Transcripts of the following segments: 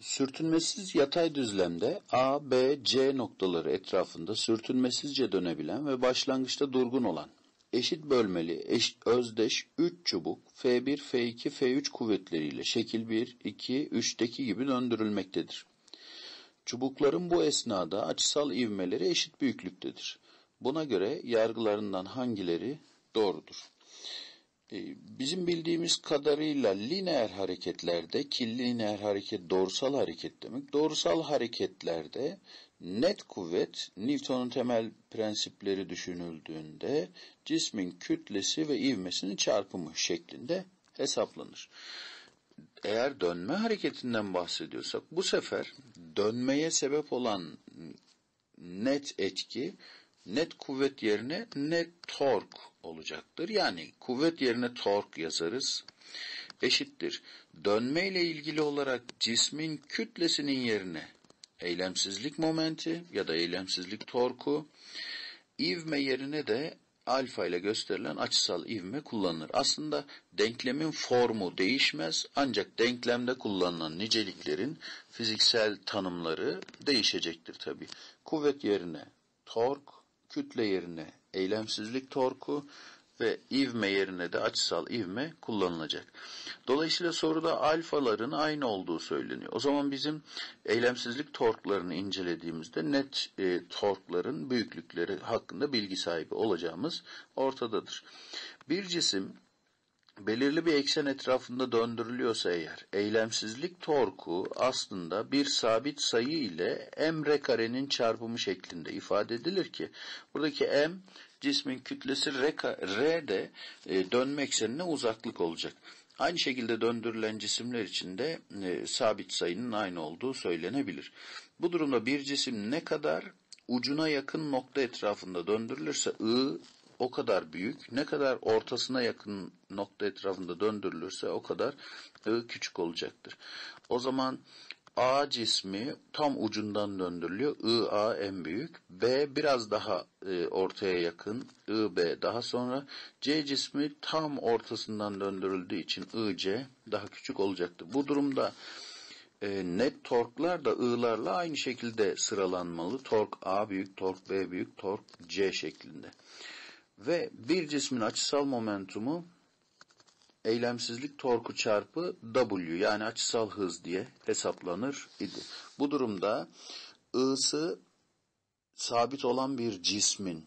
Sürtünmesiz yatay düzlemde A, B, C noktaları etrafında sürtünmesizce dönebilen ve başlangıçta durgun olan eşit bölmeli eş, özdeş 3 çubuk F1, F2, F3 kuvvetleriyle şekil 1, 2, 3'teki gibi döndürülmektedir. Çubukların bu esnada açısal ivmeleri eşit büyüklüktedir. Buna göre yargılarından hangileri doğrudur? Ee, bizim bildiğimiz kadarıyla lineer hareketlerde ki lineer hareket doğrusal hareket demek. Doğrusal hareketlerde net kuvvet Newton'un temel prensipleri düşünüldüğünde cismin kütlesi ve ivmesinin çarpımı şeklinde hesaplanır. Eğer dönme hareketinden bahsediyorsak bu sefer dönmeye sebep olan net etki net kuvvet yerine net tork olacaktır. Yani kuvvet yerine tork yazarız. Eşittir. Dönme ile ilgili olarak cismin kütlesinin yerine eylemsizlik momenti ya da eylemsizlik torku ivme yerine de alfa ile gösterilen açısal ivme kullanılır. Aslında denklemin formu değişmez ancak denklemde kullanılan niceliklerin fiziksel tanımları değişecektir tabi. Kuvvet yerine tork, kütle yerine eylemsizlik torku ve ivme yerine de açısal ivme kullanılacak. Dolayısıyla soruda alfaların aynı olduğu söyleniyor. O zaman bizim eylemsizlik torklarını incelediğimizde net e, torkların büyüklükleri hakkında bilgi sahibi olacağımız ortadadır. Bir cisim belirli bir eksen etrafında döndürülüyorsa eğer, eylemsizlik torku aslında bir sabit sayı ile m r karenin çarpımı şeklinde ifade edilir ki, buradaki m cismin kütlesi r, r de e, dönme eksenine uzaklık olacak. Aynı şekilde döndürülen cisimler için de e, sabit sayının aynı olduğu söylenebilir. Bu durumda bir cisim ne kadar ucuna yakın nokta etrafında döndürülürse I o kadar büyük. Ne kadar ortasına yakın nokta etrafında döndürülürse o kadar e, küçük olacaktır. O zaman A cismi tam ucundan döndürülüyor. I A en büyük. B biraz daha e, ortaya yakın. I B daha sonra. C cismi tam ortasından döndürüldüğü için I C daha küçük olacaktı. Bu durumda e, net torklar da I'larla aynı şekilde sıralanmalı. Tork A büyük, tork B büyük, tork C şeklinde ve bir cismin açısal momentumu eylemsizlik torku çarpı W yani açısal hız diye hesaplanır idi. Bu durumda I'sı sabit olan bir cismin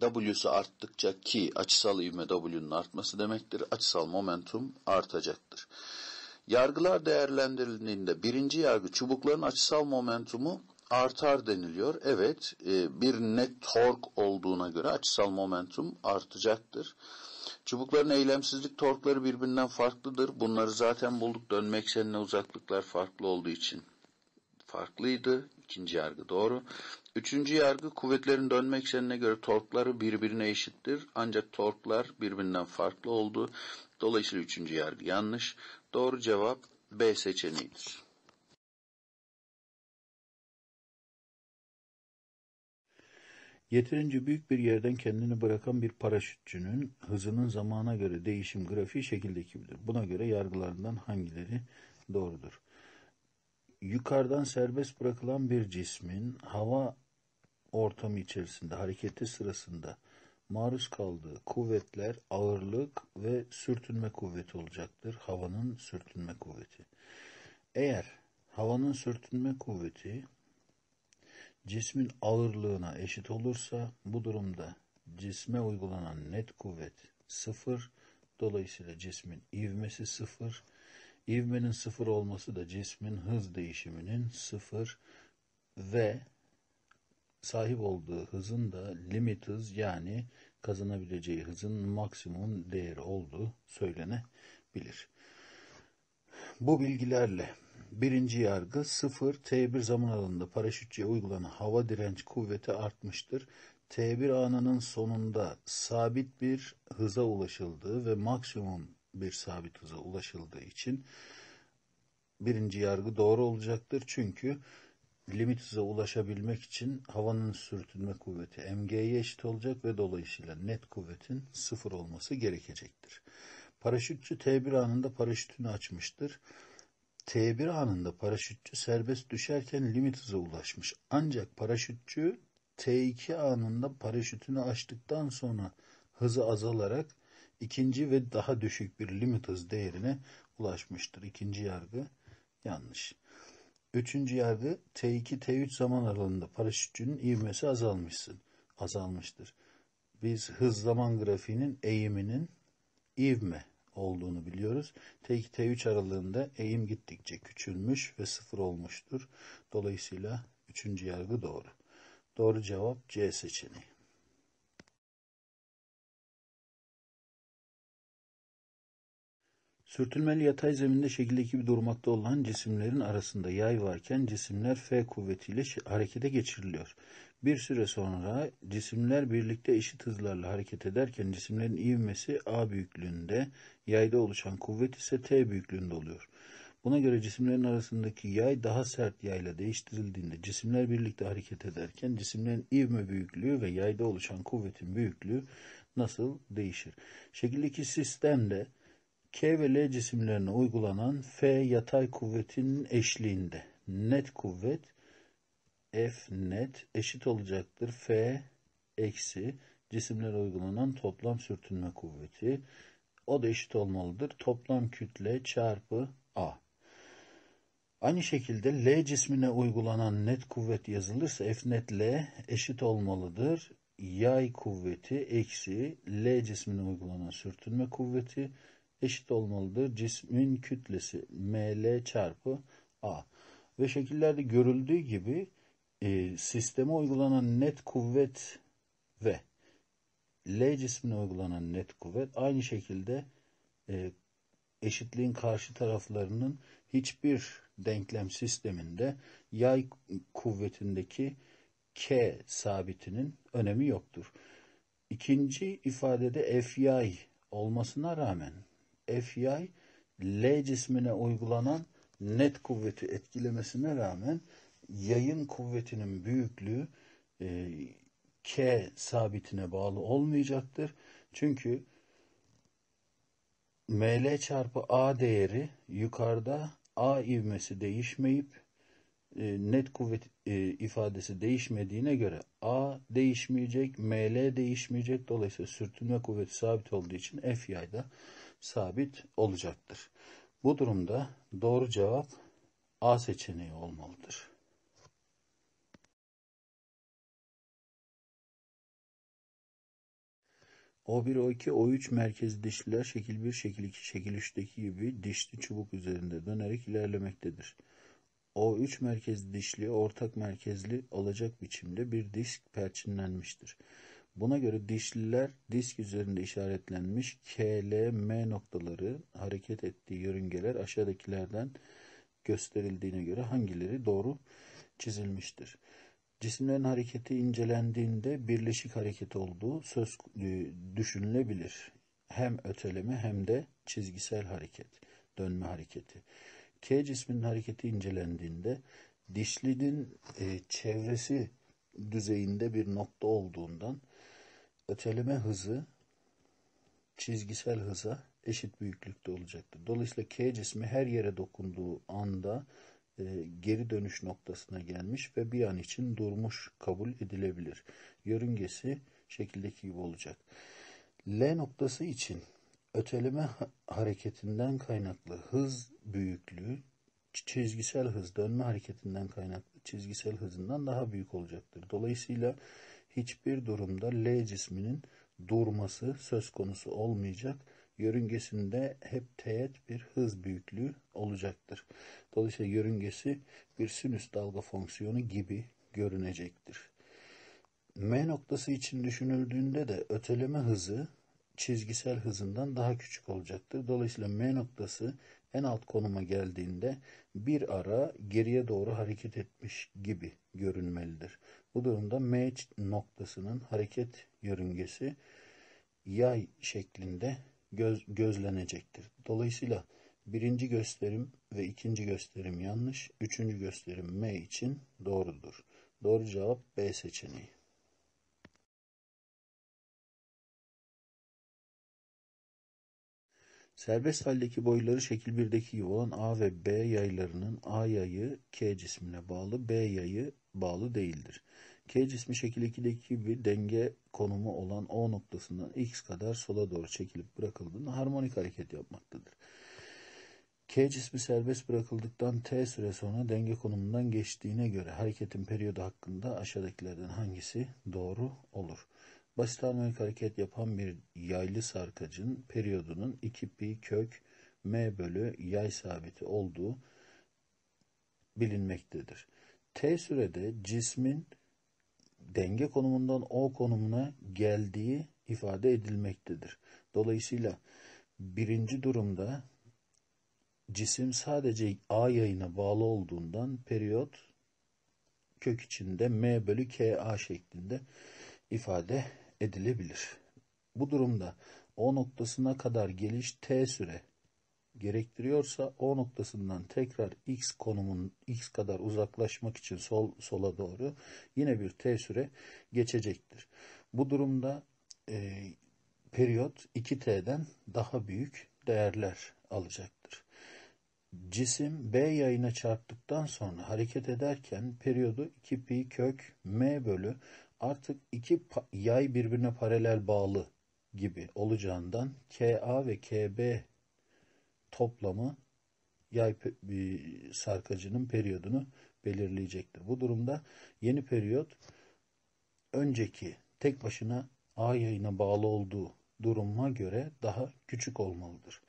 W'su arttıkça ki açısal ivme W'nun artması demektir. Açısal momentum artacaktır. Yargılar değerlendirildiğinde birinci yargı çubukların açısal momentumu artar deniliyor. Evet e, bir net tork olduğuna göre açısal momentum artacaktır. Çubukların eylemsizlik torkları birbirinden farklıdır. Bunları zaten bulduk. Dönme eksenine uzaklıklar farklı olduğu için farklıydı. İkinci yargı doğru. Üçüncü yargı kuvvetlerin dönme eksenine göre torkları birbirine eşittir. Ancak torklar birbirinden farklı oldu. Dolayısıyla üçüncü yargı yanlış. Doğru cevap B seçeneğidir. Yeterince büyük bir yerden kendini bırakan bir paraşütçünün hızının zamana göre değişim grafiği şekildeki şekildekidir. Buna göre yargılarından hangileri doğrudur? Yukarıdan serbest bırakılan bir cismin hava ortamı içerisinde hareketi sırasında maruz kaldığı kuvvetler ağırlık ve sürtünme kuvveti olacaktır. Havanın sürtünme kuvveti. Eğer havanın sürtünme kuvveti cismin ağırlığına eşit olursa bu durumda cisme uygulanan net kuvvet sıfır. Dolayısıyla cismin ivmesi sıfır. İvmenin sıfır olması da cismin hız değişiminin sıfır ve sahip olduğu hızın da limit hız yani kazanabileceği hızın maksimum değeri olduğu söylenebilir. Bu bilgilerle Birinci yargı 0 T1 zaman alanında paraşütçüye uygulanan hava direnç kuvveti artmıştır. T1 anının sonunda sabit bir hıza ulaşıldığı ve maksimum bir sabit hıza ulaşıldığı için birinci yargı doğru olacaktır. Çünkü limit hıza ulaşabilmek için havanın sürtünme kuvveti mg'ye eşit olacak ve dolayısıyla net kuvvetin sıfır olması gerekecektir. Paraşütçü T1 anında paraşütünü açmıştır. T1 anında paraşütçü serbest düşerken limit hıza ulaşmış. Ancak paraşütçü T2 anında paraşütünü açtıktan sonra hızı azalarak ikinci ve daha düşük bir limit hız değerine ulaşmıştır. İkinci yargı yanlış. Üçüncü yargı T2 T3 zaman aralığında paraşütçünün ivmesi azalmışsın. Azalmıştır. Biz hız zaman grafiğinin eğiminin ivme olduğunu biliyoruz. T2 T3 aralığında eğim gittikçe küçülmüş ve sıfır olmuştur. Dolayısıyla üçüncü yargı doğru. Doğru cevap C seçeneği. Sürtünmeli yatay zeminde şekildeki bir durmakta olan cisimlerin arasında yay varken cisimler F kuvvetiyle harekete geçiriliyor. Bir süre sonra cisimler birlikte eşit hızlarla hareket ederken cisimlerin ivmesi A büyüklüğünde, yayda oluşan kuvvet ise T büyüklüğünde oluyor. Buna göre cisimlerin arasındaki yay daha sert yayla değiştirildiğinde cisimler birlikte hareket ederken cisimlerin ivme büyüklüğü ve yayda oluşan kuvvetin büyüklüğü nasıl değişir? Şekildeki sistemde K ve L cisimlerine uygulanan F yatay kuvvetin eşliğinde net kuvvet f net eşit olacaktır. F eksi cisimlere uygulanan toplam sürtünme kuvveti. O da eşit olmalıdır. Toplam kütle çarpı A. Aynı şekilde L cismine uygulanan net kuvvet yazılırsa F net L eşit olmalıdır. Yay kuvveti eksi L cismine uygulanan sürtünme kuvveti eşit olmalıdır. Cismin kütlesi ML çarpı A. Ve şekillerde görüldüğü gibi e, sisteme uygulanan net kuvvet ve L cismine uygulanan net kuvvet aynı şekilde e, eşitliğin karşı taraflarının hiçbir denklem sisteminde yay kuvvetindeki K sabitinin önemi yoktur. İkinci ifadede F yay olmasına rağmen F yay L cismine uygulanan net kuvveti etkilemesine rağmen yayın kuvvetinin büyüklüğü e, K sabitine bağlı olmayacaktır. Çünkü ML çarpı A değeri yukarıda A ivmesi değişmeyip e, net kuvvet e, ifadesi değişmediğine göre A değişmeyecek, ML değişmeyecek. Dolayısıyla sürtünme kuvveti sabit olduğu için F yay da sabit olacaktır. Bu durumda doğru cevap A seçeneği olmalıdır. O1, O2, O3 merkezi dişliler şekil 1, şekil 2, şekil 3'teki gibi dişli çubuk üzerinde dönerek ilerlemektedir. O3 merkezli dişliğe ortak merkezli olacak biçimde bir disk perçinlenmiştir. Buna göre dişliler disk üzerinde işaretlenmiş KLM noktaları hareket ettiği yörüngeler aşağıdakilerden gösterildiğine göre hangileri doğru çizilmiştir? Cisimlerin hareketi incelendiğinde birleşik hareket olduğu söz e, düşünülebilir. Hem öteleme hem de çizgisel hareket, dönme hareketi. K cisminin hareketi incelendiğinde dişlinin e, çevresi düzeyinde bir nokta olduğundan öteleme hızı çizgisel hıza eşit büyüklükte olacaktır. Dolayısıyla K cismi her yere dokunduğu anda e, geri dönüş noktasına gelmiş ve bir an için durmuş kabul edilebilir. Yörüngesi şekildeki gibi olacak. L noktası için öteleme hareketinden kaynaklı hız büyüklüğü çizgisel hız dönme hareketinden kaynaklı çizgisel hızından daha büyük olacaktır. Dolayısıyla hiçbir durumda L cisminin durması söz konusu olmayacak yörüngesinde hep teğet bir hız büyüklüğü olacaktır. Dolayısıyla yörüngesi bir sinüs dalga fonksiyonu gibi görünecektir. M noktası için düşünüldüğünde de öteleme hızı çizgisel hızından daha küçük olacaktır. Dolayısıyla M noktası en alt konuma geldiğinde bir ara geriye doğru hareket etmiş gibi görünmelidir. Bu durumda M noktasının hareket yörüngesi yay şeklinde göz, gözlenecektir. Dolayısıyla birinci gösterim ve ikinci gösterim yanlış. Üçüncü gösterim M için doğrudur. Doğru cevap B seçeneği. Serbest haldeki boyları şekil 1'deki gibi olan A ve B yaylarının A yayı K cismine bağlı, B yayı bağlı değildir. K cismi şekil 2'deki gibi denge konumu olan O noktasından X kadar sola doğru çekilip bırakıldığında harmonik hareket yapmaktadır. K cismi serbest bırakıldıktan T süre sonra denge konumundan geçtiğine göre hareketin periyodu hakkında aşağıdakilerden hangisi doğru olur? Basit harmonik hareket yapan bir yaylı sarkacın periyodunun 2 pi kök m bölü yay sabiti olduğu bilinmektedir. T sürede cismin denge konumundan O konumuna geldiği ifade edilmektedir. Dolayısıyla birinci durumda cisim sadece A yayına bağlı olduğundan periyot kök içinde M bölü KA şeklinde ifade edilebilir. Bu durumda O noktasına kadar geliş T süre gerektiriyorsa O noktasından tekrar X konumun X kadar uzaklaşmak için sol sola doğru yine bir T süre geçecektir. Bu durumda e, periyot 2T'den daha büyük değerler alacaktır. Cisim B yayına çarptıktan sonra hareket ederken periyodu 2pi kök m bölü artık iki yay birbirine paralel bağlı gibi olacağından KA ve KB toplamı yay sarkacının periyodunu belirleyecektir. Bu durumda yeni periyot önceki tek başına A yayına bağlı olduğu duruma göre daha küçük olmalıdır.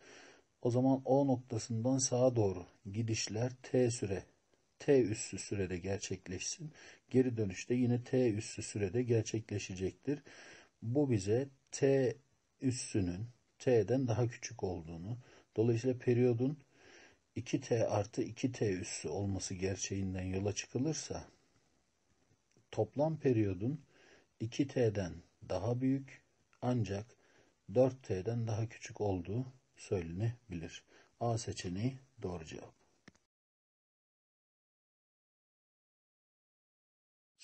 O zaman O noktasından sağa doğru gidişler T süre T üssü sürede gerçekleşsin. Geri dönüşte yine T üssü sürede gerçekleşecektir. Bu bize T üssünün T'den daha küçük olduğunu, Dolayısıyla periyodun 2t artı 2t üssü olması gerçeğinden yola çıkılırsa toplam periyodun 2t'den daha büyük ancak 4t'den daha küçük olduğu söylenebilir. A seçeneği doğru cevap.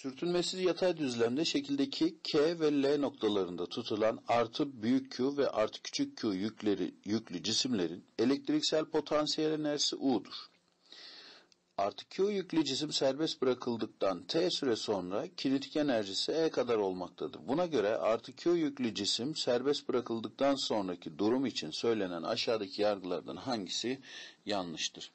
Sürtünmesiz yatay düzlemde şekildeki K ve L noktalarında tutulan artı büyük Q ve artı küçük Q yükleri, yüklü cisimlerin elektriksel potansiyel enerjisi U'dur. Artı Q yüklü cisim serbest bırakıldıktan T süre sonra kinetik enerjisi E kadar olmaktadır. Buna göre artı Q yüklü cisim serbest bırakıldıktan sonraki durum için söylenen aşağıdaki yargılardan hangisi yanlıştır?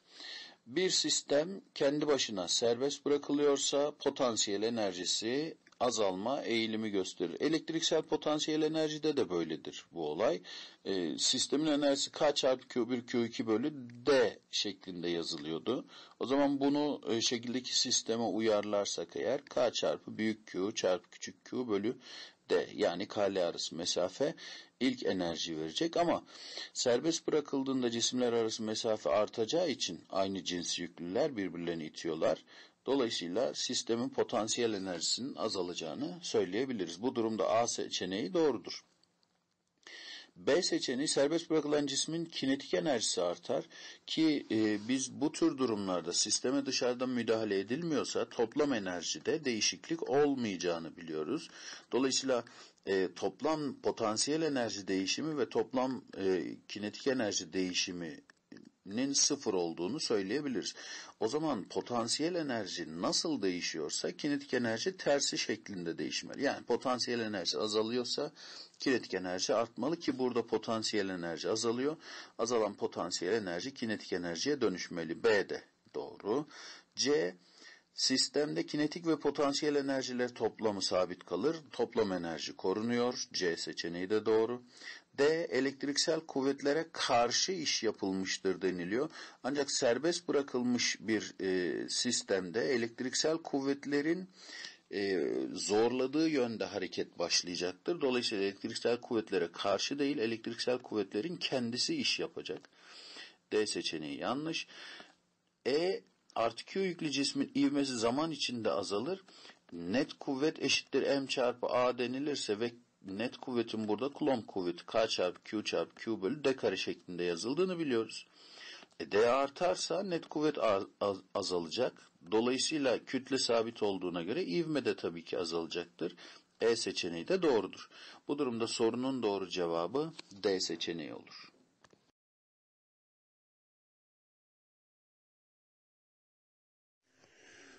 Bir sistem kendi başına serbest bırakılıyorsa potansiyel enerjisi azalma eğilimi gösterir. Elektriksel potansiyel enerjide de böyledir bu olay. E, sistemin enerjisi K çarpı Q1 Q2 bölü D şeklinde yazılıyordu. O zaman bunu e, şekildeki sisteme uyarlarsak eğer K çarpı büyük Q çarpı küçük Q bölü de yani kale arası mesafe ilk enerji verecek ama serbest bırakıldığında cisimler arası mesafe artacağı için aynı cins yüklüler birbirlerini itiyorlar. Dolayısıyla sistemin potansiyel enerjisinin azalacağını söyleyebiliriz. Bu durumda A seçeneği doğrudur. B seçeneği serbest bırakılan cismin kinetik enerjisi artar ki e, biz bu tür durumlarda sisteme dışarıdan müdahale edilmiyorsa toplam enerjide değişiklik olmayacağını biliyoruz. Dolayısıyla e, toplam potansiyel enerji değişimi ve toplam e, kinetik enerji değişimi nin sıfır olduğunu söyleyebiliriz. O zaman potansiyel enerji nasıl değişiyorsa kinetik enerji tersi şeklinde değişmeli. Yani potansiyel enerji azalıyorsa kinetik enerji artmalı ki burada potansiyel enerji azalıyor. Azalan potansiyel enerji kinetik enerjiye dönüşmeli. B de doğru. C Sistemde kinetik ve potansiyel enerjiler toplamı sabit kalır. Toplam enerji korunuyor. C seçeneği de doğru. D. Elektriksel kuvvetlere karşı iş yapılmıştır deniliyor. Ancak serbest bırakılmış bir e, sistemde elektriksel kuvvetlerin e, zorladığı yönde hareket başlayacaktır. Dolayısıyla elektriksel kuvvetlere karşı değil elektriksel kuvvetlerin kendisi iş yapacak. D seçeneği yanlış. E Artık o yüklü cismin ivmesi zaman içinde azalır. Net kuvvet eşittir m çarpı a denilirse ve net kuvvetin burada Coulomb kuvveti k çarpı q çarpı q bölü d kare şeklinde yazıldığını biliyoruz. E d artarsa net kuvvet azalacak. Dolayısıyla kütle sabit olduğuna göre ivme de tabii ki azalacaktır. E seçeneği de doğrudur. Bu durumda sorunun doğru cevabı D seçeneği olur.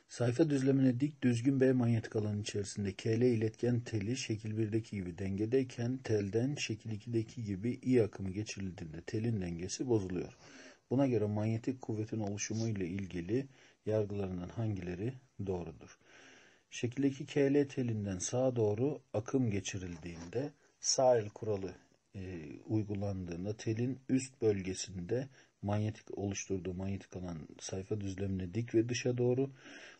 Sayfa düzlemine dik düzgün B manyetik alanın içerisinde KL iletken teli şekil 1'deki gibi dengedeyken telden şekil 2'deki gibi I akımı geçirildiğinde telin dengesi bozuluyor. Buna göre manyetik kuvvetin oluşumu ile ilgili yargılarından hangileri doğrudur? Şekildeki KL telinden sağa doğru akım geçirildiğinde sağ el kuralı e, uygulandığında telin üst bölgesinde manyetik oluşturduğu manyetik alan sayfa düzlemine dik ve dışa doğru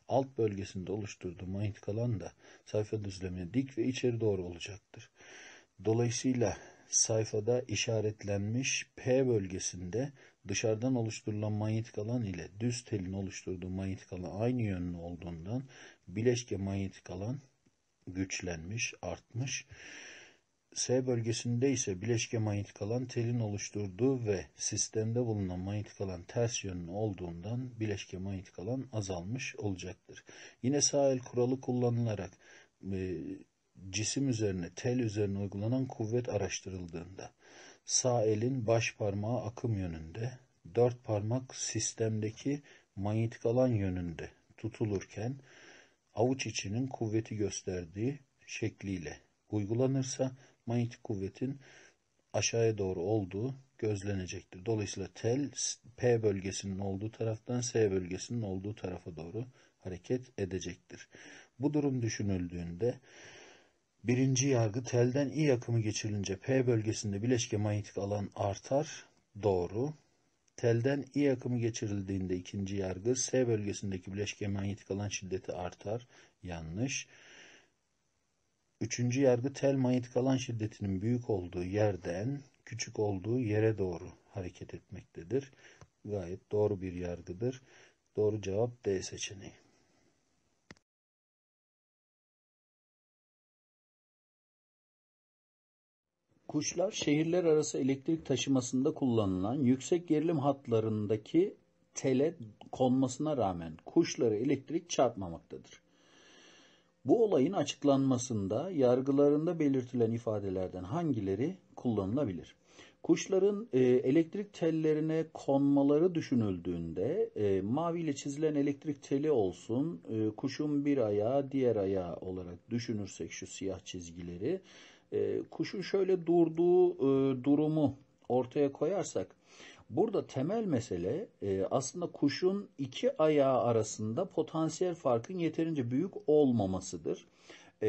alt bölgesinde oluşturduğu manyetik alan da sayfa düzlemine dik ve içeri doğru olacaktır. Dolayısıyla sayfada işaretlenmiş P bölgesinde dışarıdan oluşturulan manyetik alan ile düz telin oluşturduğu manyetik alan aynı yönlü olduğundan bileşke manyetik alan güçlenmiş, artmış. S bölgesinde ise bileşke manyetik alan telin oluşturduğu ve sistemde bulunan manyetik alan ters yönlü olduğundan bileşke manyetik alan azalmış olacaktır. Yine sağ el kuralı kullanılarak e, cisim üzerine, tel üzerine uygulanan kuvvet araştırıldığında sağ elin baş parmağı akım yönünde, dört parmak sistemdeki manyetik alan yönünde tutulurken avuç içinin kuvveti gösterdiği şekliyle uygulanırsa manyetik kuvvetin aşağıya doğru olduğu gözlenecektir. Dolayısıyla tel P bölgesinin olduğu taraftan S bölgesinin olduğu tarafa doğru hareket edecektir. Bu durum düşünüldüğünde birinci yargı telden I akımı geçirilince P bölgesinde bileşke manyetik alan artar. Doğru. Telden I akımı geçirildiğinde ikinci yargı S bölgesindeki bileşke manyetik alan şiddeti artar. Yanlış. Üçüncü yargı tel manyetik alan şiddetinin büyük olduğu yerden küçük olduğu yere doğru hareket etmektedir. Gayet doğru bir yargıdır. Doğru cevap D seçeneği. Kuşlar şehirler arası elektrik taşımasında kullanılan yüksek gerilim hatlarındaki tele konmasına rağmen kuşları elektrik çarpmamaktadır. Bu olayın açıklanmasında yargılarında belirtilen ifadelerden hangileri kullanılabilir? Kuşların e, elektrik tellerine konmaları düşünüldüğünde e, maviyle çizilen elektrik teli olsun, e, kuşun bir ayağı diğer ayağı olarak düşünürsek şu siyah çizgileri, e, kuşun şöyle durduğu e, durumu ortaya koyarsak Burada temel mesele e, aslında kuşun iki ayağı arasında potansiyel farkın yeterince büyük olmamasıdır. E,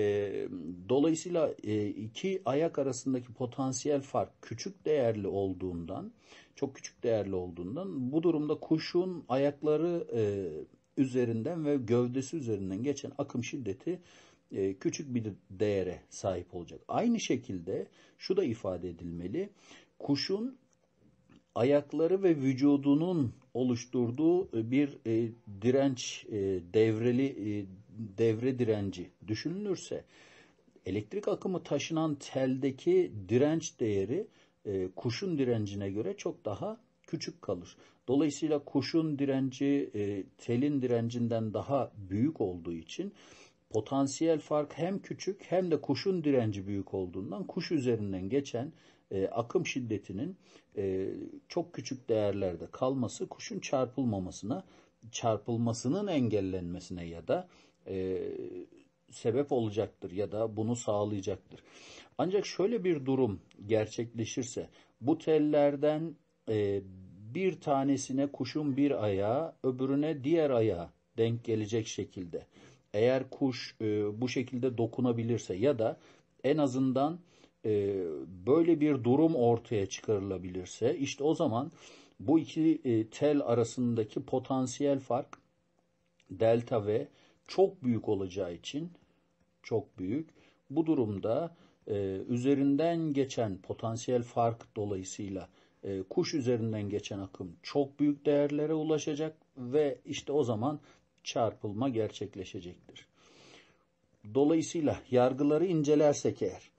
dolayısıyla e, iki ayak arasındaki potansiyel fark küçük değerli olduğundan, çok küçük değerli olduğundan bu durumda kuşun ayakları e, üzerinden ve gövdesi üzerinden geçen akım şiddeti e, küçük bir değere sahip olacak. Aynı şekilde şu da ifade edilmeli. Kuşun ayakları ve vücudunun oluşturduğu e, bir e, direnç e, devreli e, devre direnci düşünülürse elektrik akımı taşınan teldeki direnç değeri e, kuşun direncine göre çok daha küçük kalır. Dolayısıyla kuşun direnci e, telin direncinden daha büyük olduğu için potansiyel fark hem küçük hem de kuşun direnci büyük olduğundan kuş üzerinden geçen e, akım şiddetinin e, çok küçük değerlerde kalması kuşun çarpılmamasına, çarpılmasının engellenmesine ya da e, sebep olacaktır ya da bunu sağlayacaktır. Ancak şöyle bir durum gerçekleşirse bu tellerden e, bir tanesine kuşun bir ayağı öbürüne diğer ayağı denk gelecek şekilde eğer kuş e, bu şekilde dokunabilirse ya da en azından e, böyle bir durum ortaya çıkarılabilirse işte o zaman bu iki e, tel arasındaki potansiyel fark delta V çok büyük olacağı için çok büyük. Bu durumda e, üzerinden geçen potansiyel fark dolayısıyla e, kuş üzerinden geçen akım çok büyük değerlere ulaşacak ve işte o zaman çarpılma gerçekleşecektir. Dolayısıyla yargıları incelersek eğer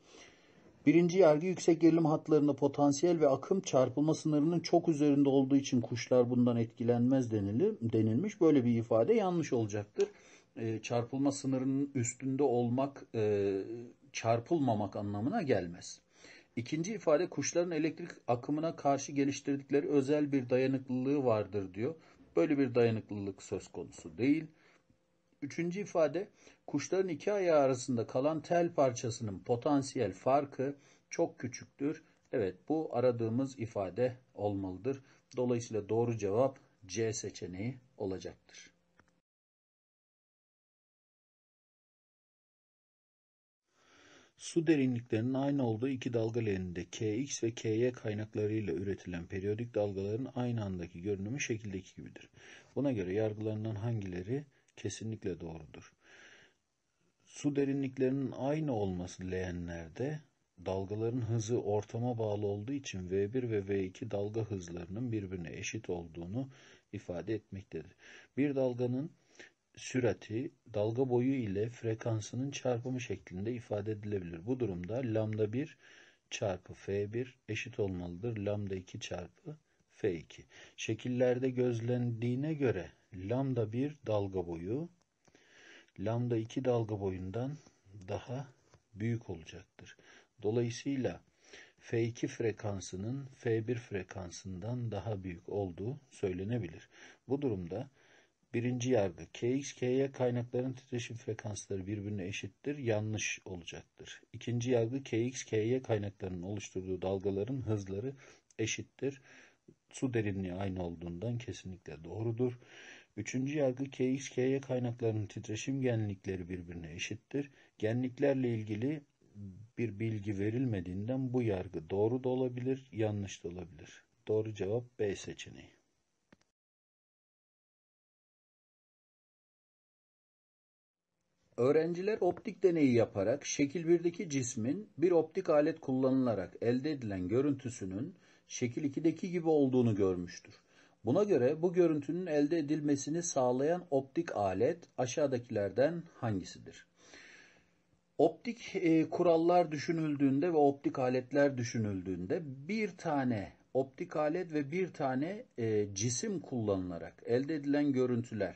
Birinci yargı yüksek gerilim hatlarında potansiyel ve akım çarpılma sınırının çok üzerinde olduğu için kuşlar bundan etkilenmez denilir, denilmiş. Böyle bir ifade yanlış olacaktır. Ee, çarpılma sınırının üstünde olmak e, çarpılmamak anlamına gelmez. İkinci ifade kuşların elektrik akımına karşı geliştirdikleri özel bir dayanıklılığı vardır diyor. Böyle bir dayanıklılık söz konusu değil. Üçüncü ifade kuşların iki ayağı arasında kalan tel parçasının potansiyel farkı çok küçüktür. Evet bu aradığımız ifade olmalıdır. Dolayısıyla doğru cevap C seçeneği olacaktır. Su derinliklerinin aynı olduğu iki dalga leğeninde Kx ve Ky kaynaklarıyla üretilen periyodik dalgaların aynı andaki görünümü şekildeki gibidir. Buna göre yargılarından hangileri kesinlikle doğrudur. Su derinliklerinin aynı olması leğenlerde dalgaların hızı ortama bağlı olduğu için V1 ve V2 dalga hızlarının birbirine eşit olduğunu ifade etmektedir. Bir dalganın sürati dalga boyu ile frekansının çarpımı şeklinde ifade edilebilir. Bu durumda lambda 1 çarpı F1 eşit olmalıdır. Lambda 2 çarpı F2. Şekillerde gözlendiğine göre lambda 1 dalga boyu lambda 2 dalga boyundan daha büyük olacaktır. Dolayısıyla F2 frekansının F1 frekansından daha büyük olduğu söylenebilir. Bu durumda birinci yargı Kx, Ky kaynakların titreşim frekansları birbirine eşittir yanlış olacaktır. İkinci yargı Kx, Ky kaynaklarının oluşturduğu dalgaların hızları eşittir su derinliği aynı olduğundan kesinlikle doğrudur. Üçüncü yargı KXKY kaynaklarının titreşim genlikleri birbirine eşittir. Genliklerle ilgili bir bilgi verilmediğinden bu yargı doğru da olabilir, yanlış da olabilir. Doğru cevap B seçeneği. Öğrenciler optik deneyi yaparak şekil 1'deki cismin bir optik alet kullanılarak elde edilen görüntüsünün şekil 2'deki gibi olduğunu görmüştür. Buna göre bu görüntünün elde edilmesini sağlayan optik alet aşağıdakilerden hangisidir? Optik e, kurallar düşünüldüğünde ve optik aletler düşünüldüğünde bir tane optik alet ve bir tane e, cisim kullanılarak elde edilen görüntüler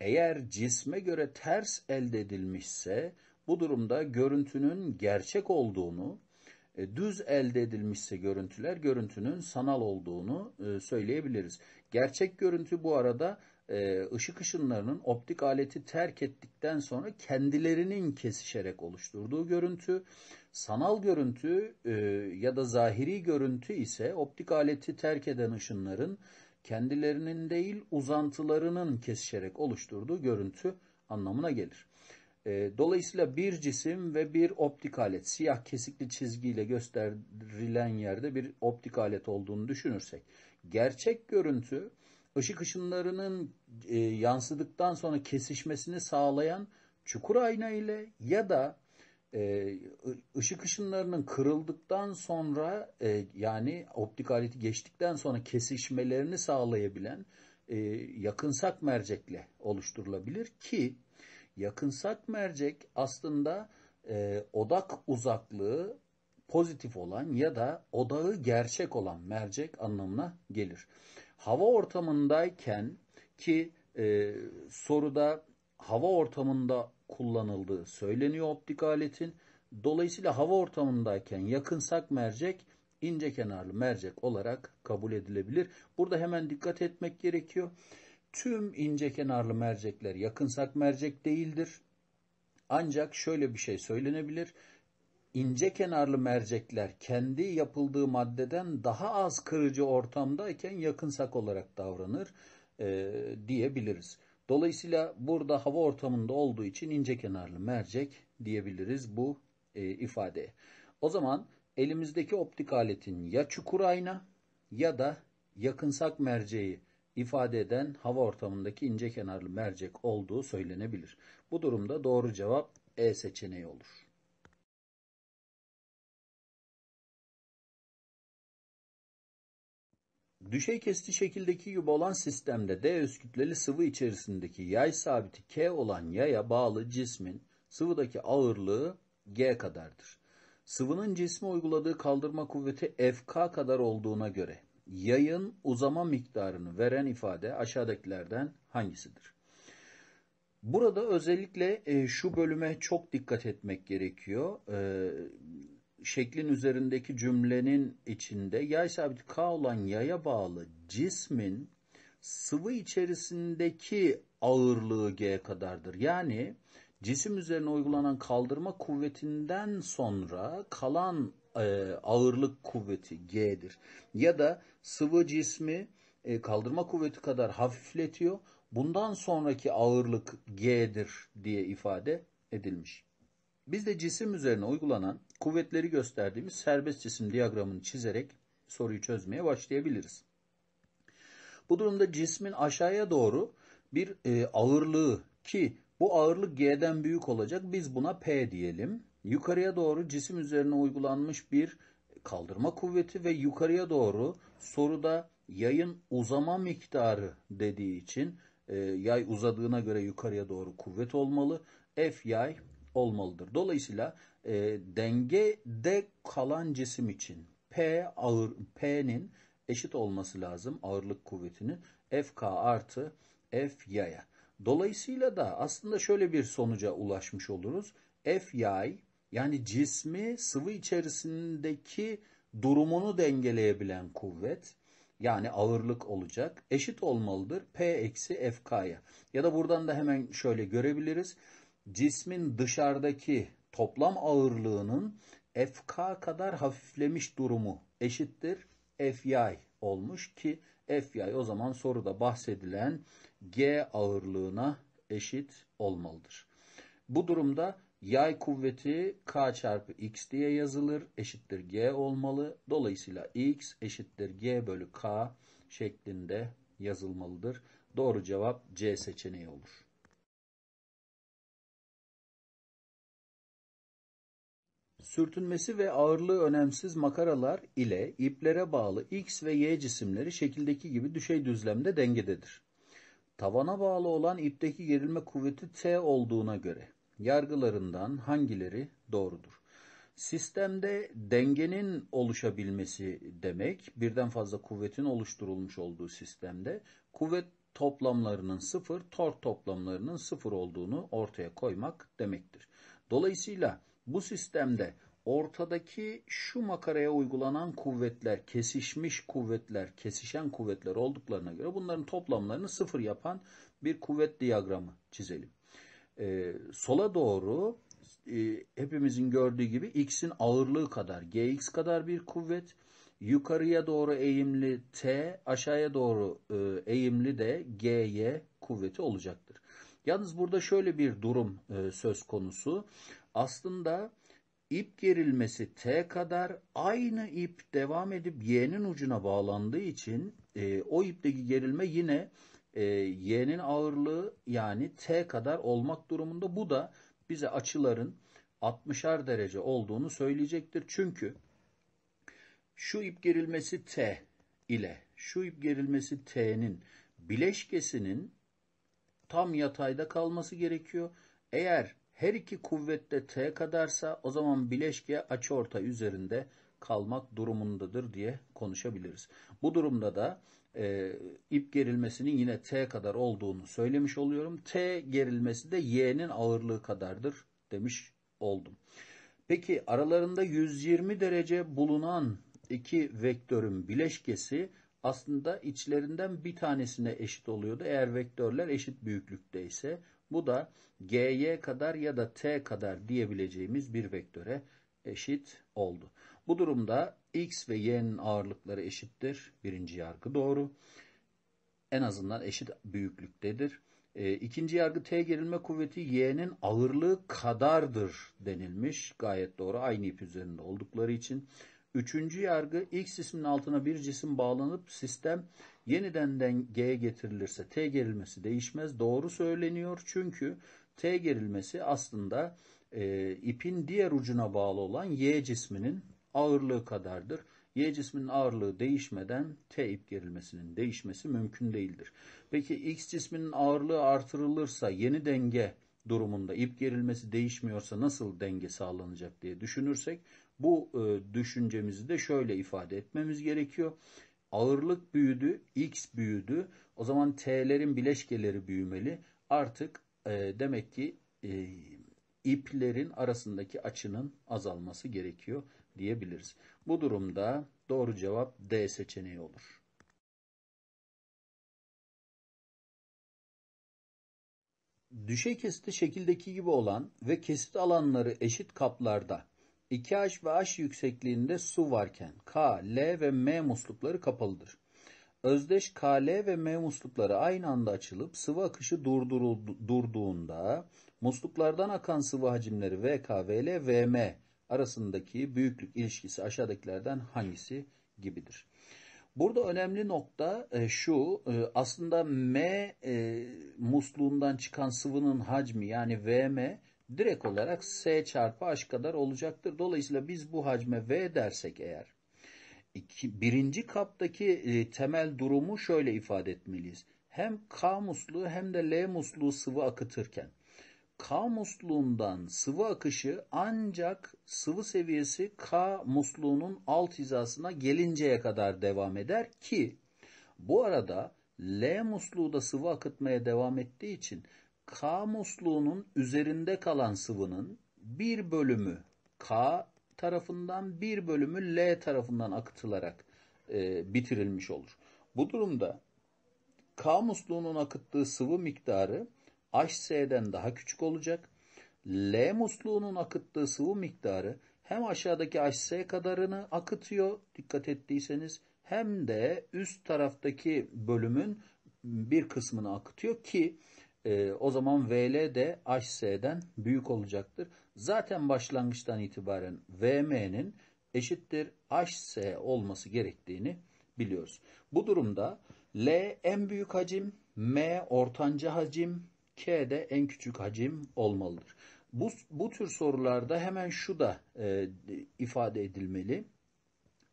eğer cisme göre ters elde edilmişse bu durumda görüntünün gerçek olduğunu e, düz elde edilmişse görüntüler görüntünün sanal olduğunu e, söyleyebiliriz. Gerçek görüntü bu arada e, ışık ışınlarının optik aleti terk ettikten sonra kendilerinin kesişerek oluşturduğu görüntü. Sanal görüntü ya da zahiri görüntü ise optik aleti terk eden ışınların kendilerinin değil uzantılarının kesişerek oluşturduğu görüntü anlamına gelir. Ee, dolayısıyla bir cisim ve bir optik alet, siyah kesikli çizgiyle gösterilen yerde bir optik alet olduğunu düşünürsek, gerçek görüntü ışık ışınlarının e, yansıdıktan sonra kesişmesini sağlayan çukur ayna ile ya da e, ışık ışınlarının kırıldıktan sonra e, yani optik aleti geçtikten sonra kesişmelerini sağlayabilen e, yakınsak mercekle oluşturulabilir ki Yakınsak mercek aslında e, odak uzaklığı pozitif olan ya da odağı gerçek olan mercek anlamına gelir. Hava ortamındayken ki e, soruda hava ortamında kullanıldığı söyleniyor optik aletin. Dolayısıyla hava ortamındayken yakınsak mercek ince kenarlı mercek olarak kabul edilebilir. Burada hemen dikkat etmek gerekiyor. Tüm ince kenarlı mercekler yakınsak mercek değildir. Ancak şöyle bir şey söylenebilir. İnce kenarlı mercekler kendi yapıldığı maddeden daha az kırıcı ortamdayken yakınsak olarak davranır e, diyebiliriz. Dolayısıyla burada hava ortamında olduğu için ince kenarlı mercek diyebiliriz bu e, ifadeye. O zaman elimizdeki optik aletin ya çukur ayna ya da yakınsak merceği ifade eden hava ortamındaki ince kenarlı mercek olduğu söylenebilir. Bu durumda doğru cevap E seçeneği olur. Düşey kesti şekildeki gibi olan sistemde D üst kütleli sıvı içerisindeki yay sabiti K olan yaya bağlı cismin sıvıdaki ağırlığı G kadardır. Sıvının cisme uyguladığı kaldırma kuvveti FK kadar olduğuna göre yayın uzama miktarını veren ifade aşağıdakilerden hangisidir? Burada özellikle e, şu bölüme çok dikkat etmek gerekiyor. E, şeklin üzerindeki cümlenin içinde yay sabit k olan yaya bağlı cismin sıvı içerisindeki ağırlığı g kadardır. Yani cisim üzerine uygulanan kaldırma kuvvetinden sonra kalan e, ağırlık kuvveti G'dir. Ya da sıvı cismi e, kaldırma kuvveti kadar hafifletiyor. Bundan sonraki ağırlık G'dir diye ifade edilmiş. Biz de cisim üzerine uygulanan kuvvetleri gösterdiğimiz serbest cisim diyagramını çizerek soruyu çözmeye başlayabiliriz. Bu durumda cismin aşağıya doğru bir e, ağırlığı ki bu ağırlık G'den büyük olacak biz buna P diyelim yukarıya doğru cisim üzerine uygulanmış bir kaldırma kuvveti ve yukarıya doğru soruda yayın uzama miktarı dediği için e, yay uzadığına göre yukarıya doğru kuvvet olmalı. F yay olmalıdır. Dolayısıyla e, dengede kalan cisim için P ağır P'nin eşit olması lazım ağırlık kuvvetinin FK artı F yaya. Dolayısıyla da aslında şöyle bir sonuca ulaşmış oluruz. F yay yani cismi sıvı içerisindeki durumunu dengeleyebilen kuvvet yani ağırlık olacak eşit olmalıdır P eksi FK'ya. Ya da buradan da hemen şöyle görebiliriz. Cismin dışarıdaki toplam ağırlığının FK kadar hafiflemiş durumu eşittir FY olmuş ki FY o zaman soruda bahsedilen G ağırlığına eşit olmalıdır. Bu durumda Yay kuvveti k çarpı x diye yazılır. Eşittir g olmalı. Dolayısıyla x eşittir g bölü k şeklinde yazılmalıdır. Doğru cevap C seçeneği olur. Sürtünmesi ve ağırlığı önemsiz makaralar ile iplere bağlı X ve Y cisimleri şekildeki gibi düşey düzlemde dengededir. Tavana bağlı olan ipteki gerilme kuvveti T olduğuna göre yargılarından hangileri doğrudur? Sistemde dengenin oluşabilmesi demek, birden fazla kuvvetin oluşturulmuş olduğu sistemde kuvvet toplamlarının sıfır, tork toplamlarının sıfır olduğunu ortaya koymak demektir. Dolayısıyla bu sistemde ortadaki şu makaraya uygulanan kuvvetler, kesişmiş kuvvetler, kesişen kuvvetler olduklarına göre bunların toplamlarını sıfır yapan bir kuvvet diyagramı çizelim e, sola doğru e, hepimizin gördüğü gibi x'in ağırlığı kadar, gx kadar bir kuvvet. Yukarıya doğru eğimli t, aşağıya doğru e, eğimli de gy kuvveti olacaktır. Yalnız burada şöyle bir durum e, söz konusu. Aslında ip gerilmesi t kadar aynı ip devam edip y'nin ucuna bağlandığı için e, o ipteki gerilme yine e, y'nin ağırlığı yani t kadar olmak durumunda. Bu da bize açıların 60'ar derece olduğunu söyleyecektir. Çünkü şu ip gerilmesi t ile şu ip gerilmesi t'nin bileşkesinin tam yatayda kalması gerekiyor. Eğer her iki kuvvette t kadarsa o zaman bileşke açıortay üzerinde kalmak durumundadır diye konuşabiliriz. Bu durumda da e, ip gerilmesinin yine T kadar olduğunu söylemiş oluyorum. T gerilmesi de Y'nin ağırlığı kadardır demiş oldum. Peki aralarında 120 derece bulunan iki vektörün bileşkesi aslında içlerinden bir tanesine eşit oluyordu. Eğer vektörler eşit büyüklükte ise bu da GY kadar ya da T kadar diyebileceğimiz bir vektöre eşit oldu. Bu durumda x ve y'nin ağırlıkları eşittir. Birinci yargı doğru. En azından eşit büyüklüktedir. E, ikinci yargı T gerilme kuvveti Y'nin ağırlığı kadardır denilmiş. Gayet doğru aynı ip üzerinde oldukları için. Üçüncü yargı X cismin altına bir cisim bağlanıp sistem yeniden dengeye getirilirse T gerilmesi değişmez. Doğru söyleniyor çünkü T gerilmesi aslında e, ipin diğer ucuna bağlı olan Y cisminin ağırlığı kadardır. Y cisminin ağırlığı değişmeden T ip gerilmesinin değişmesi mümkün değildir. Peki X cisminin ağırlığı artırılırsa yeni denge durumunda ip gerilmesi değişmiyorsa nasıl denge sağlanacak diye düşünürsek bu e, düşüncemizi de şöyle ifade etmemiz gerekiyor. Ağırlık büyüdü, x büyüdü. O zaman t'lerin bileşkeleri büyümeli. Artık e, demek ki e, iplerin arasındaki açının azalması gerekiyor diyebiliriz. Bu durumda doğru cevap D seçeneği olur. Düşey kesiti şekildeki gibi olan ve kesit alanları eşit kaplarda 2H ve H yüksekliğinde su varken K, L ve M muslukları kapalıdır. Özdeş K, L ve M muslukları aynı anda açılıp sıvı akışı durduruldu, durduğunda musluklardan akan sıvı hacimleri VK, VL, VM arasındaki büyüklük ilişkisi aşağıdakilerden hangisi gibidir? Burada önemli nokta e, şu e, aslında M e, musluğundan çıkan sıvının hacmi yani VM direkt olarak S çarpı H kadar olacaktır. Dolayısıyla biz bu hacme V dersek eğer iki, birinci kaptaki e, temel durumu şöyle ifade etmeliyiz. Hem K musluğu hem de L musluğu sıvı akıtırken K musluğundan sıvı akışı ancak sıvı seviyesi K musluğunun alt hizasına gelinceye kadar devam eder ki bu arada L musluğu da sıvı akıtmaya devam ettiği için K musluğunun üzerinde kalan sıvının bir bölümü K tarafından bir bölümü L tarafından akıtılarak e, bitirilmiş olur. Bu durumda K musluğunun akıttığı sıvı miktarı HS'den daha küçük olacak. L musluğunun akıttığı sıvı miktarı hem aşağıdaki HS kadarını akıtıyor dikkat ettiyseniz hem de üst taraftaki bölümün bir kısmını akıtıyor ki e, o zaman VL de HS'den büyük olacaktır. Zaten başlangıçtan itibaren VM'nin eşittir HS olması gerektiğini biliyoruz. Bu durumda L en büyük hacim, M ortanca hacim, K de en küçük hacim olmalıdır. Bu, bu tür sorularda hemen şu da e, ifade edilmeli.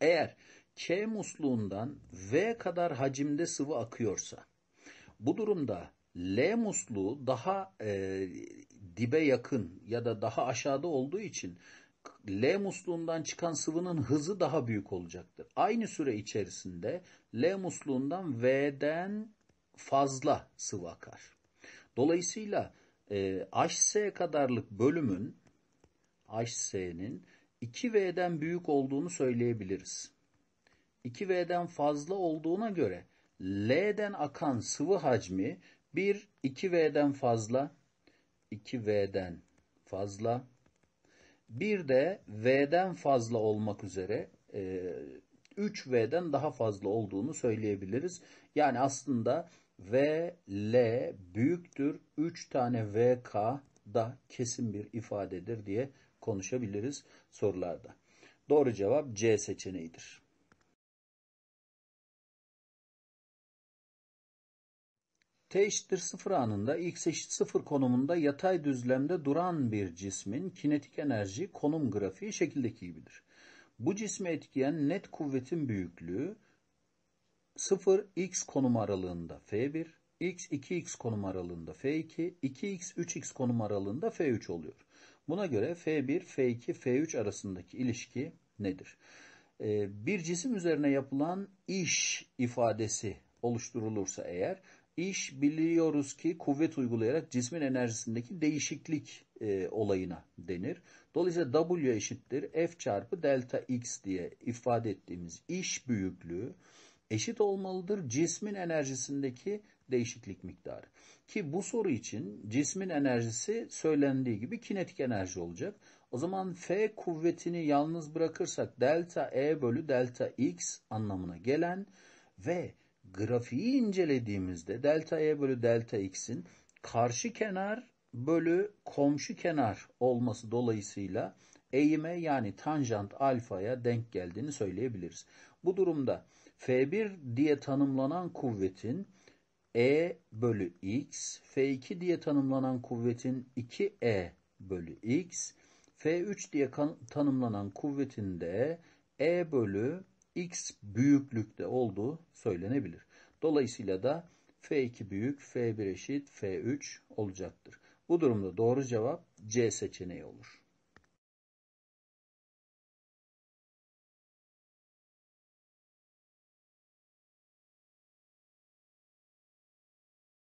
Eğer K musluğundan V kadar hacimde sıvı akıyorsa bu durumda L musluğu daha e, dibe yakın ya da daha aşağıda olduğu için L musluğundan çıkan sıvının hızı daha büyük olacaktır. Aynı süre içerisinde L musluğundan V'den fazla sıvı akar. Dolayısıyla e, HS kadarlık bölümün HS'nin 2V'den büyük olduğunu söyleyebiliriz. 2V'den fazla olduğuna göre L'den akan sıvı hacmi 1 2V'den fazla 2V'den fazla bir de V'den fazla olmak üzere e, 3V'den daha fazla olduğunu söyleyebiliriz. Yani aslında V, L büyüktür. 3 tane VK da kesin bir ifadedir diye konuşabiliriz sorularda. Doğru cevap C seçeneğidir. T eşittir 0 anında x eşit 0 konumunda yatay düzlemde duran bir cismin kinetik enerji konum grafiği şekildeki gibidir. Bu cismi etkileyen net kuvvetin büyüklüğü 0 x konum aralığında f1, x 2x konum aralığında f2, 2x 3x konum aralığında f3 oluyor. Buna göre f1, f2, f3 arasındaki ilişki nedir? Ee, bir cisim üzerine yapılan iş ifadesi oluşturulursa eğer iş biliyoruz ki kuvvet uygulayarak cismin enerjisindeki değişiklik e, olayına denir. Dolayısıyla W eşittir F çarpı delta X diye ifade ettiğimiz iş büyüklüğü eşit olmalıdır cismin enerjisindeki değişiklik miktarı. Ki bu soru için cismin enerjisi söylendiği gibi kinetik enerji olacak. O zaman F kuvvetini yalnız bırakırsak delta E bölü delta X anlamına gelen ve grafiği incelediğimizde delta E bölü delta X'in karşı kenar bölü komşu kenar olması dolayısıyla eğime yani tanjant alfaya denk geldiğini söyleyebiliriz. Bu durumda F1 diye tanımlanan kuvvetin E bölü X, F2 diye tanımlanan kuvvetin 2E bölü X, F3 diye tanımlanan kuvvetin de E bölü X büyüklükte olduğu söylenebilir. Dolayısıyla da F2 büyük, F1 eşit, F3 olacaktır. Bu durumda doğru cevap C seçeneği olur.